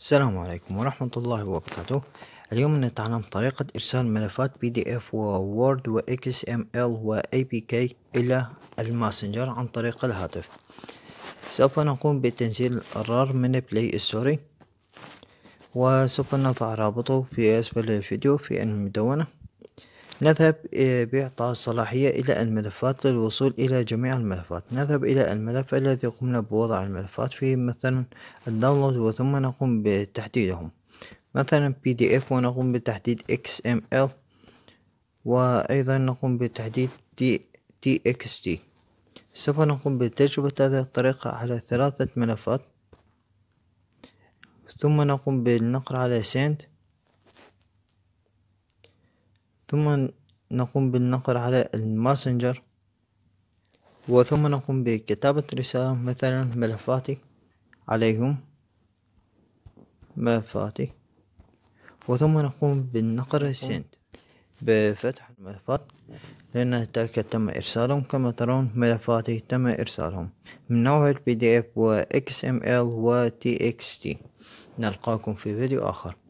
السلام عليكم ورحمة الله وبركاته اليوم نتعلم طريقة إرسال ملفات بي دي اف وورد اكس ام ال اي بي كي إلى الماسنجر عن طريق الهاتف سوف نقوم بتنزيل الرار من بلاي ستوري وسوف نضع رابطه في أسفل الفيديو في المدونة نذهب آه، بإعطاء الصلاحية إلى الملفات للوصول إلى جميع الملفات نذهب إلى الملف الذي قمنا بوضع الملفات فيه مثلا الداونلود وثم نقوم بتحديدهم مثلا PDF ونقوم بتحديد XML وأيضا نقوم بتحديد TXT سوف نقوم بتجربة هذه الطريقة على ثلاثة ملفات ثم نقوم بالنقر على Send ثم نقوم بالنقر على الماسنجر وثم نقوم بكتابة رسالة مثلا ملفاتي عليهم ملفاتي وثم نقوم بالنقر سند بفتح الملفات لأن تلك تم إرسالهم كما ترون ملفاتي تم إرسالهم من نوع البي دي اف و اكس ام ال و تي اكس تي نلقاكم في فيديو آخر